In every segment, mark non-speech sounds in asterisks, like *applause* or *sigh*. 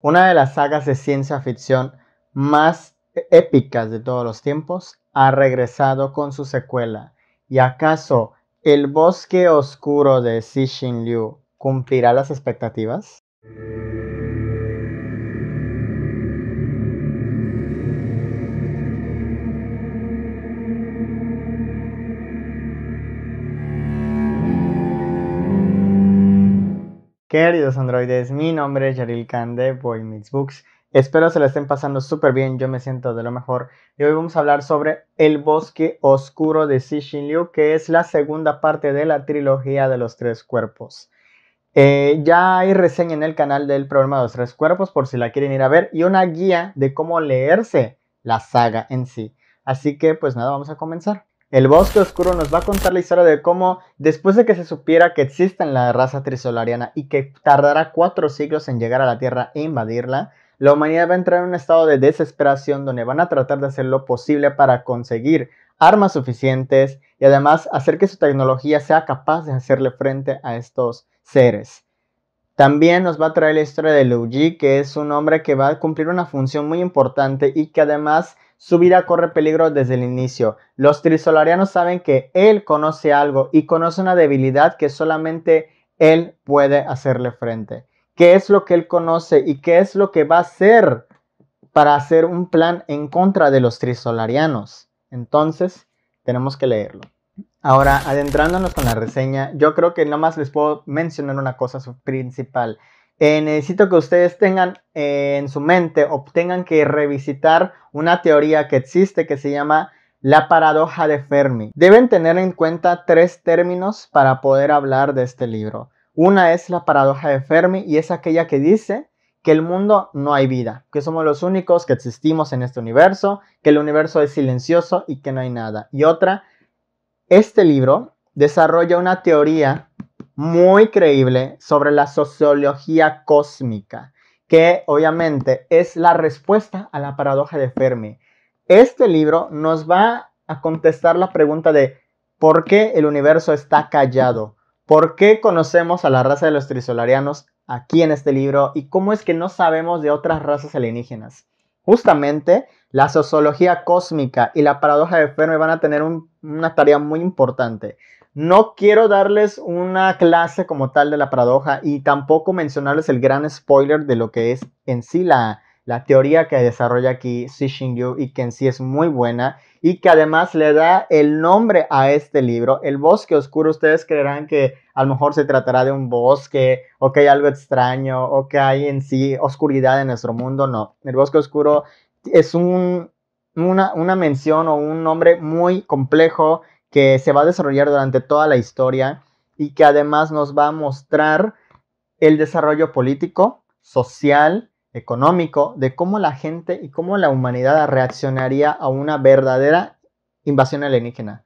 una de las sagas de ciencia ficción más épicas de todos los tiempos, ha regresado con su secuela. ¿Y acaso el bosque oscuro de Xi Liu cumplirá las expectativas? Queridos androides, mi nombre es Yaril Khan de Boy Meets Books. Espero se la estén pasando súper bien, yo me siento de lo mejor. Y hoy vamos a hablar sobre El bosque oscuro de Xi Liu, que es la segunda parte de la trilogía de los tres cuerpos. Eh, ya hay reseña en el canal del programa de los tres cuerpos por si la quieren ir a ver y una guía de cómo leerse la saga en sí. Así que pues nada, vamos a comenzar. El Bosque Oscuro nos va a contar la historia de cómo, después de que se supiera que existen la raza trisolariana y que tardará cuatro siglos en llegar a la Tierra e invadirla, la humanidad va a entrar en un estado de desesperación donde van a tratar de hacer lo posible para conseguir armas suficientes y además hacer que su tecnología sea capaz de hacerle frente a estos seres. También nos va a traer la historia de Luigi, que es un hombre que va a cumplir una función muy importante y que además su vida corre peligro desde el inicio. Los trisolarianos saben que él conoce algo y conoce una debilidad que solamente él puede hacerle frente. ¿Qué es lo que él conoce y qué es lo que va a hacer para hacer un plan en contra de los trisolarianos? Entonces, tenemos que leerlo. Ahora, adentrándonos con la reseña, yo creo que más les puedo mencionar una cosa principal. Eh, necesito que ustedes tengan eh, en su mente Obtengan que revisitar una teoría que existe que se llama la paradoja de Fermi. Deben tener en cuenta tres términos para poder hablar de este libro. Una es la paradoja de Fermi y es aquella que dice que el mundo no hay vida, que somos los únicos que existimos en este universo, que el universo es silencioso y que no hay nada. Y otra, este libro desarrolla una teoría muy creíble sobre la sociología cósmica, que obviamente es la respuesta a la paradoja de Fermi. Este libro nos va a contestar la pregunta de ¿por qué el universo está callado? ¿Por qué conocemos a la raza de los trisolarianos aquí en este libro y cómo es que no sabemos de otras razas alienígenas? Justamente la sociología cósmica y la paradoja de Fermi van a tener una tarea muy importante. No quiero darles una clase como tal de la paradoja y tampoco mencionarles el gran spoiler de lo que es en sí la, la teoría que desarrolla aquí Xi Yu y que en sí es muy buena y que además le da el nombre a este libro, El Bosque Oscuro. Ustedes creerán que a lo mejor se tratará de un bosque o que hay algo extraño o que hay en sí oscuridad en nuestro mundo. No, El Bosque Oscuro es una, una mención o un nombre muy complejo que se va a desarrollar durante toda la historia y que además nos va a mostrar el desarrollo político, social, económico, de cómo la gente y cómo la humanidad reaccionaría a una verdadera invasión alienígena.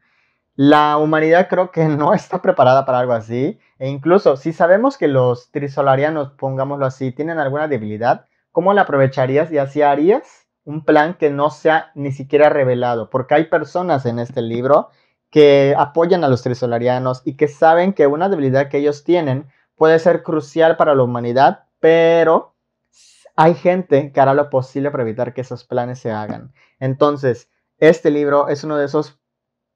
La humanidad creo que no *laughs* está preparada para algo así, e incluso si sabemos que los trisolarianos, pongámoslo así, tienen alguna debilidad, ¿cómo la aprovecharías y así harías un plan que no sea ni siquiera revelado, porque hay personas en este libro que apoyan a los trisolarianos y que saben que una debilidad que ellos tienen puede ser crucial para la humanidad, pero hay gente que hará lo posible para evitar que esos planes se hagan. Entonces, este libro es uno de esos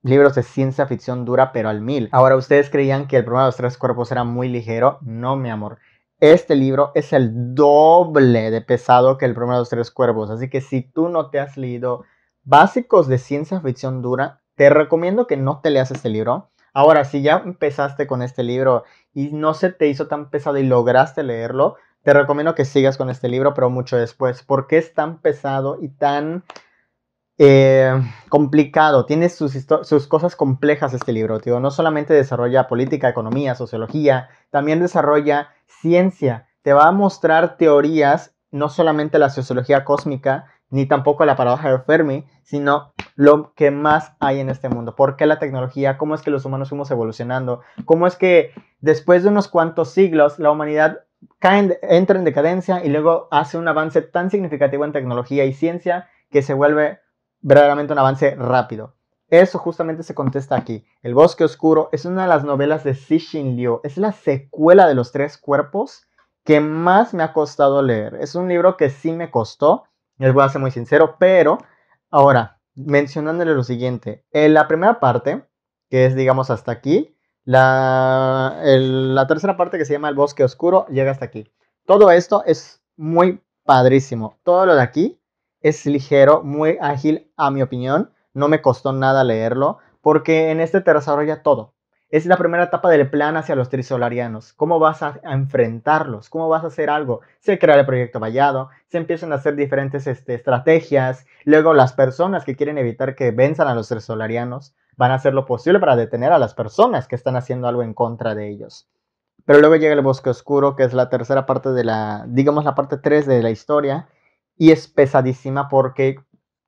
libros de ciencia ficción dura, pero al mil. Ahora, ¿ustedes creían que el problema de los tres cuerpos era muy ligero? No, mi amor este libro es el doble de pesado que el primero de los tres cuervos. Así que si tú no te has leído básicos de ciencia ficción dura, te recomiendo que no te leas este libro. Ahora, si ya empezaste con este libro y no se te hizo tan pesado y lograste leerlo, te recomiendo que sigas con este libro, pero mucho después, porque es tan pesado y tan eh, complicado, tiene sus, sus, cosas complejas este libro, tío. No solamente desarrolla política, economía, sociología, también desarrolla ciencia. Te va a mostrar teorías, no solamente la sociología cósmica, ni tampoco la paradoja de Fermi, sino lo que más hay en este mundo. ¿Por qué la tecnología? ¿Cómo es que los humanos fuimos evolucionando? ¿Cómo es que después de unos cuantos siglos la humanidad cae, entra en decadencia y luego hace un avance tan significativo en tecnología y ciencia que se vuelve verdaderamente un avance rápido. Eso justamente se contesta aquí. El Bosque Oscuro es una de las novelas de Xin Liu. Es la secuela de Los Tres Cuerpos que más me ha costado leer. Es un libro que sí me costó, les voy a ser muy sincero, pero ahora, mencionándole lo siguiente. En la primera parte, que es digamos hasta aquí, la, la tercera parte que se llama El Bosque Oscuro llega hasta aquí. Todo esto es muy padrísimo. Todo lo de aquí es ligero, muy ágil a mi opinión. No me costó nada leerlo porque en este te desarrolla todo. Es la primera etapa del plan hacia los trisolarianos. ¿Cómo vas a enfrentarlos? ¿Cómo vas a hacer algo? Se crea el proyecto Vallado, se empiezan a hacer diferentes este, estrategias. Luego las personas que quieren evitar que venzan a los trisolarianos van a hacer lo posible para detener a las personas que están haciendo algo en contra de ellos. Pero luego llega el Bosque Oscuro, que es la tercera parte de la, digamos la parte 3 de la historia, y es pesadísima porque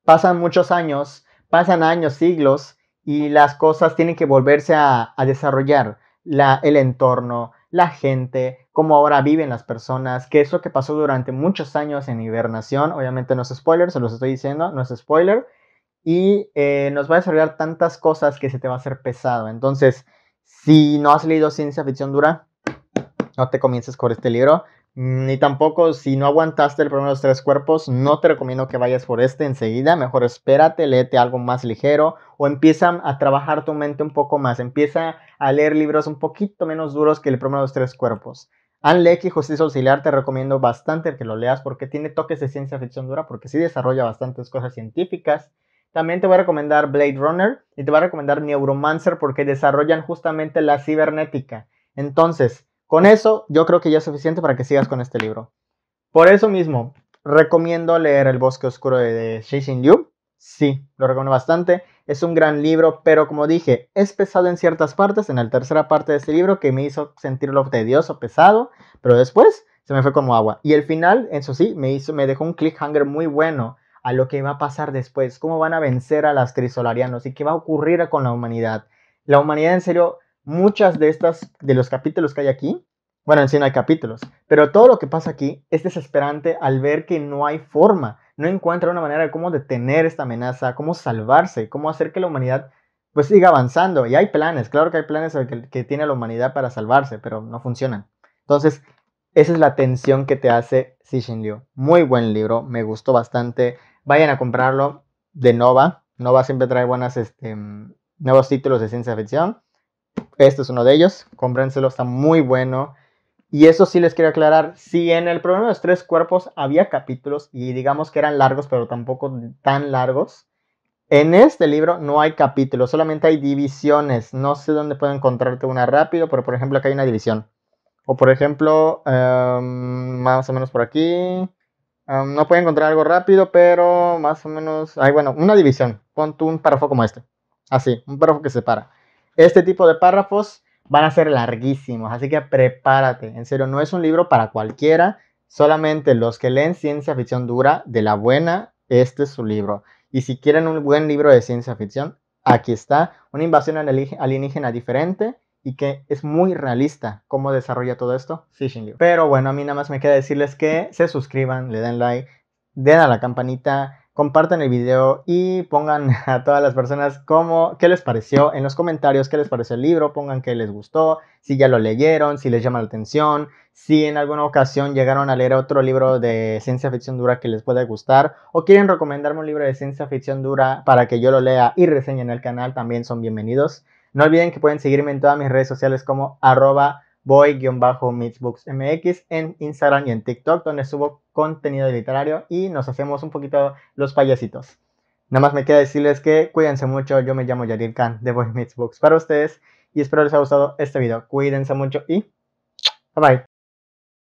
pasan muchos años, pasan años, siglos y las cosas tienen que volverse a, desarrollar. el entorno, la gente, cómo ahora viven las personas, que es lo que pasó durante muchos años en hibernación. Obviamente no es spoiler, se los estoy diciendo, no es spoiler. Y eh, nos va a desarrollar tantas cosas que se te va a hacer pesado. Entonces, si no has leído ciencia ficción dura, no te comiences con este libro. Ni tampoco, si no aguantaste el primero de los tres cuerpos, no te recomiendo que vayas por este enseguida. Mejor espérate, léete algo más ligero o empieza a trabajar tu mente un poco más. Empieza a leer libros un poquito menos duros que el primero de los tres cuerpos. Anleck y Justicia Auxiliar, te recomiendo bastante que lo leas porque tiene toques de ciencia ficción dura, porque sí desarrolla bastantes cosas científicas. También te voy a recomendar Blade Runner y te voy a recomendar Neuromancer porque desarrollan justamente la cibernética. Entonces, con eso yo creo que ya es suficiente para que sigas con este libro. Por eso mismo, recomiendo leer El bosque oscuro de Xi Liu. Sí, lo recomiendo bastante. Es un gran libro, pero como dije, es pesado en ciertas partes, en la tercera parte de este libro, que me hizo sentirlo tedioso, pesado, pero después se me fue como agua. Y el final, eso sí, me, hizo, me dejó un clickhanger muy bueno a lo que va a pasar después, cómo van a vencer a las trisolarianos y qué va a ocurrir con la humanidad. La humanidad en serio muchas de estas, de los capítulos que hay aquí, bueno, en sí no hay capítulos, pero todo lo que pasa aquí es desesperante al ver que no hay forma, no encuentra una manera de cómo detener esta amenaza, cómo salvarse, cómo hacer que la humanidad pues siga avanzando. Y hay planes, claro que hay planes que, tiene la humanidad para salvarse, pero no funcionan. Entonces, esa es la tensión que te hace Xi Liu. Muy buen libro, me gustó bastante. Vayan a comprarlo de Nova. Nova siempre trae buenas, este, nuevos títulos de ciencia ficción. Este es uno de ellos, comprenselo, está muy bueno. Y eso sí les quiero aclarar, si en el problema de los tres cuerpos había capítulos y digamos que eran largos, pero tampoco tan largos, en este libro no hay capítulos, solamente hay divisiones. No sé dónde puedo encontrarte una rápido, pero por ejemplo acá hay una división. O por ejemplo, em, más o menos por aquí. Em, no puedo encontrar algo rápido, pero más o menos... Hay, bueno, una división. Pon un párrafo como este. Así, un párrafo que separa. Este tipo de párrafos van a ser larguísimos, así que prepárate. En serio, no es un libro para cualquiera, solamente los que leen ciencia ficción dura de la buena, este es su libro. Y si quieren un buen libro de ciencia ficción, aquí está, una invasión alienígena diferente y que es muy realista cómo desarrolla todo esto Sí, Pero bueno, a mí nada más me queda decirles que se suscriban, le den like, den a la campanita, compartan el video y pongan *laughs* a todas las personas cómo, qué les pareció en los comentarios, qué les pareció el libro, pongan qué les gustó, si ya lo leyeron, si les llama la atención, si en alguna ocasión llegaron a leer otro libro de ciencia ficción dura que les pueda gustar o quieren recomendarme un libro de ciencia ficción dura para que yo lo lea y reseñe en el canal, también son bienvenidos. No olviden que pueden seguirme en todas mis redes sociales como arroba boy mx en Instagram y en TikTok, donde subo contenido literario y nos hacemos un poquito los payasitos. Nada más me queda decirles que cuídense mucho, yo me llamo Yadir Khan de Boy para ustedes y espero les haya gustado este video. Cuídense mucho y bye bye.